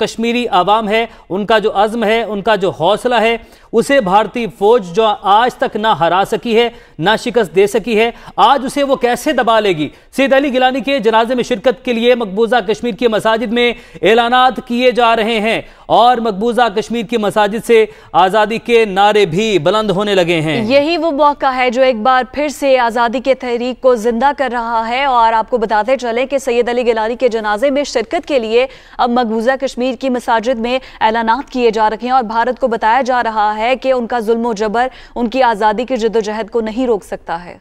कश्मीरी आवाम है उनका जो अज़म है उनका जो हौसला है उसे भारतीय फौज जो आज तक ना हरा सकी है ना शिकस्त दे सकी है आज उसे वो कैसे दबा लेगी सैद अली गिलानी के जनाजे में शिरकत के लिए मकबूजा कश्मीर की मसाजिद में ऐलानात किए जा रहे हैं और मकबूजा कश्मीर की मसाजिद से आज़ादी के नारे भी बुलंद होने लगे हैं यही वो मौका है जो एक बार फिर से आज़ादी के तहरीक को जिंदा कर रहा है और आपको बताते चले कि सैयद अली गिलानी के जनाजे में शिरकत के लिए अब मकबूजा कश्मीर की मसाजिद में ऐलाना किए जा रहे हैं और भारत को बताया जा रहा है कि उनका जुल्म जबर उनकी आज़ादी की जद्दोजहद को नहीं रोक सकता है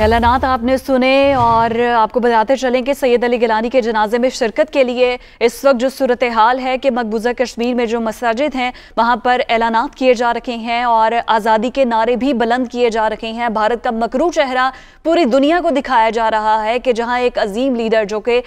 एलानात आपने सुने और आपको बताते चलें कि सैयद अली गिलानी के जनाजे में शिरकत के लिए इस वक्त जो सूरत हाल है कि मकबूजा कश्मीर में जो मसाजिद हैं वहाँ पर ऐलानात किए जा रखे हैं और आज़ादी के नारे भी बुलंद किए जा रखे हैं भारत का मकरू चेहरा पूरी दुनिया को दिखाया जा रहा है कि जहाँ एक अजीम लीडर जो कि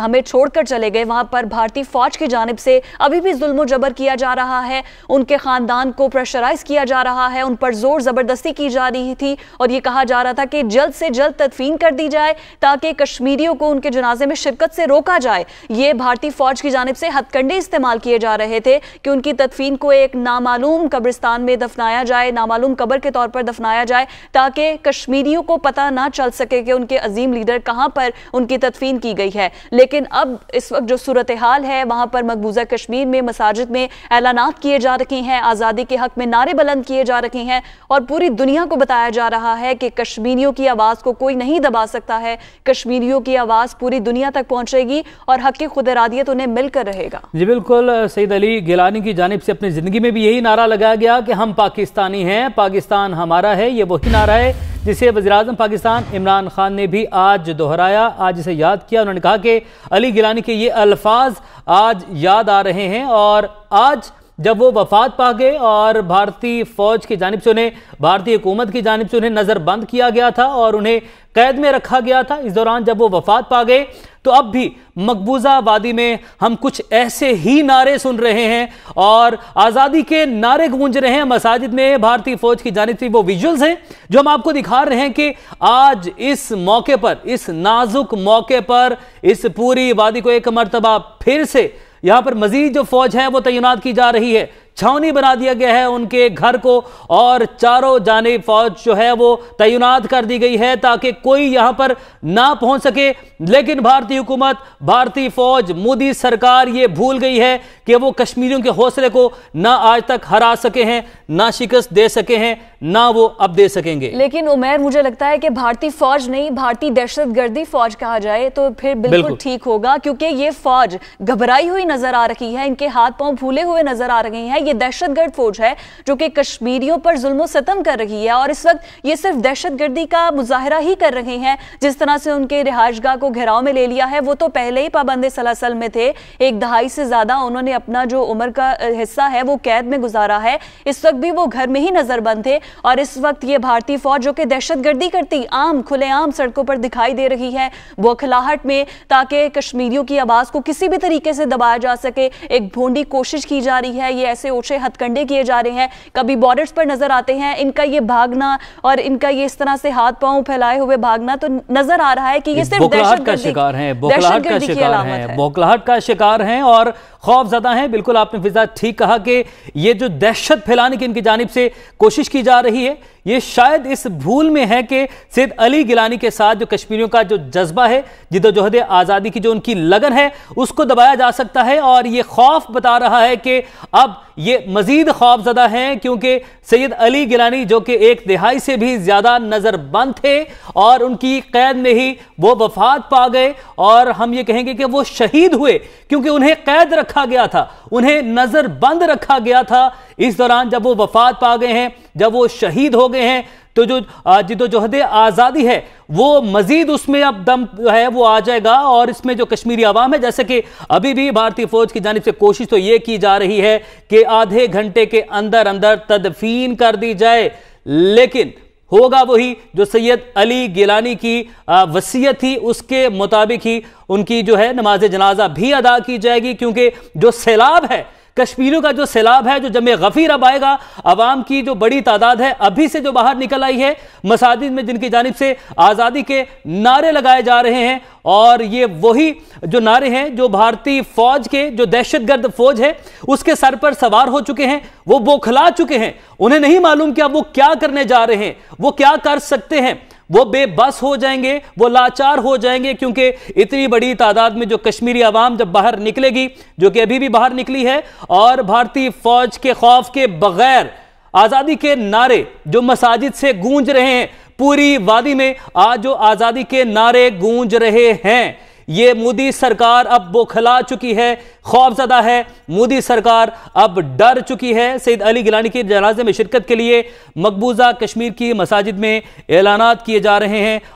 हमें छोड़ कर चले गए वहाँ पर भारतीय फ़ौज की जानब से अभी भी जुल्म जबर किया जा रहा है उनके ख़ानदान को प्रेशराइज किया जा रहा है उन पर ज़ोर ज़बरदस्ती की जा रही थी और ये कहा जा रहा था कि जल्द से जल्द तदफीन कर दी जाए ताकि कश्मीरियों को उनके जनाजे में शिरकत से रोका जाए ये भारतीय फौज की जानब से हथकंडे इस्तेमाल किए जा रहे थे कि उनकी तदफीन को एक नामालूम कब्रिस्तान में दफनाया जाए नामालूम कबर के तौर पर दफनाया जाए ताकि कश्मीरियों को पता ना चल सके कि उनके अजीम लीडर कहाँ पर उनकी तदफीन की गई है लेकिन अब इस वक्त जो सूरत हाल है वहाँ पर मकबूजा कश्मीर में मसाजिद में ऐलानात किए जा रहे हैं आज़ादी के हक में नारे बुलंद किए जा रहे हैं और पूरी दुनिया को बताया जा रहा है कि कश्मीरियों की आवाज़ को कोई नहीं दबा सकता है कश्मीरियों की आवाज़ पूरी दुनिया तक पहुंचेगी और हक की खुदरादियत तो उन्हें मिलकर रहेगा जी बिल्कुल सईद अली गिलानी की जानब से अपनी ज़िंदगी में भी यही नारा लगाया गया कि हम पाकिस्तानी हैं पाकिस्तान हमारा है ये वही नारा है जिसे वजी अजम पाकिस्तान इमरान खान ने भी आज दोहराया आज इसे याद किया उन्होंने कहा कि अली गिलानी के ये अल्फाज आज याद आ रहे हैं और आज जब वो वफात पा गए और भारतीय फौज की जानब से उन्हें भारतीय हुकूमत की जानब से उन्हें नज़रबंद किया गया था और उन्हें कैद में रखा गया था इस दौरान जब वो वफात पा गए तो अब भी मकबूजा वादी में हम कुछ ऐसे ही नारे सुन रहे हैं और आज़ादी के नारे गूंज रहे हैं मसाजिद में भारतीय फौज की जानब से वो विजुअल्स हैं जो हम आपको दिखा रहे हैं कि आज इस मौके पर इस नाजुक मौके पर इस पूरी वादी को एक मरतबा फिर से यहां पर मजीद जो फौज है वो तैनात की जा रही है छावनी बना दिया गया है उनके घर को और चारों जाने फौज जो है वो तैनात कर दी गई है ताकि कोई यहां पर ना पहुंच सके लेकिन भारतीय हुकूमत भारतीय फौज मोदी सरकार ये भूल गई है कि वो कश्मीरियों के हौसले को ना आज तक हरा सके हैं ना शिकस्त दे सके हैं ना वो अब दे सकेंगे लेकिन उमेर मुझे लगता है कि भारतीय फौज नहीं भारतीय दहशत फौज कहा जाए तो फिर बिल्कुल ठीक होगा क्योंकि ये फौज घबराई हुई नजर आ रही है इनके हाथ पांव फूले हुए नजर आ रहे हैं है ये दहशतगर्द फौज है जो कि कश्मीरियों पर जुल्म सतम कर रही है और इस वक्त ये सिर्फ दहशतगर्दी का मुजाहरा ही कर रहे हैं जिस तरह से उनके रिहाइशगाह को घेराव में ले लिया है वो तो पहले ही पाबंद सलासल में थे एक दहाई से ज्यादा उन्होंने अपना जो उम्र का हिस्सा है वो कैद में गुजारा है इस वक्त भी वो घर में ही नजरबंद थे और इस वक्त ये भारतीय फौज जो कि दहशतगर्दी करती आम खुलेआम सड़कों पर दिखाई दे रही है बौखलाहट में ताकि कश्मीरियों की आवाज को किसी भी तरीके से दबाया जा सके एक भोंडी कोशिश की जा रही है ये ऐसे से ओछे हथकंडे किए जा रहे हैं कभी बॉर्डर्स पर नजर आते हैं इनका ये भागना और इनका ये इस तरह से हाथ पांव फैलाए हुए भागना तो नजर आ रहा है कि ये सिर्फ दहशत का शिकार है बौखलाहट का शिकार है बौखलाहट का शिकार है और खौफ ज्यादा है बिल्कुल आपने फिजा ठीक कहा कि ये जो दहशत फैलाने की इनकी जानब से कोशिश की जा रही है ये शायद इस भूल में है कि सैद अली गिलानी के साथ जो कश्मीरियों का जो जज्बा है जिदोजहद आज़ादी की जो उनकी लगन है उसको दबाया जा सकता है और ये खौफ बता रहा है कि अब ये मजीद ज़्यादा हैं क्योंकि सैयद अली गिलानी जो कि एक दिहाई से भी ज़्यादा नज़रबंद थे और उनकी कैद में ही वो वफात पा गए और हम ये कहेंगे कि वो शहीद हुए क्योंकि उन्हें कैद रखा गया था उन्हें नज़रबंद रखा गया था इस दौरान जब वो वफात पा गए हैं जब वो शहीद हो गए हैं तो जो जिदोजहद तो आज़ादी है वो मजीद उसमें अब दम है वो आ जाएगा और इसमें जो कश्मीरी आवाम है जैसे कि अभी भी भारतीय फौज की जानब से कोशिश तो ये की जा रही है कि आधे घंटे के अंदर अंदर तदफीन कर दी जाए लेकिन होगा वही जो सैयद अली गिलानी की वसीयत थी उसके मुताबिक ही उनकी जो है नमाज जनाजा भी अदा की जाएगी क्योंकि जो सैलाब है कश्मीरों का जो सैलाब है जो जमे गफीर अब आएगा आवाम की जो बड़ी तादाद है अभी से जो बाहर निकल आई है मसाजिद में जिनकी जानब से आज़ादी के नारे लगाए जा रहे हैं और ये वही जो नारे हैं जो भारतीय फौज के जो दहशतगर्द फौज है उसके सर पर सवार हो चुके हैं वो बोखला चुके हैं उन्हें नहीं मालूम कि अब वो क्या करने जा रहे हैं वो क्या कर सकते हैं वो बेबस हो जाएंगे वो लाचार हो जाएंगे क्योंकि इतनी बड़ी तादाद में जो कश्मीरी आवाम जब बाहर निकलेगी जो कि अभी भी बाहर निकली है और भारतीय फौज के खौफ के बगैर आज़ादी के नारे जो मसाजिद से गूंज रहे हैं पूरी वादी में आज जो आज़ादी के नारे गूंज रहे हैं ये मोदी सरकार अब बोखला चुकी है खौफजदा है मोदी सरकार अब डर चुकी है सईद अली गिलानी के जनाजे में शिरकत के लिए मकबूजा कश्मीर की मसाजिद में ऐलाना किए जा रहे हैं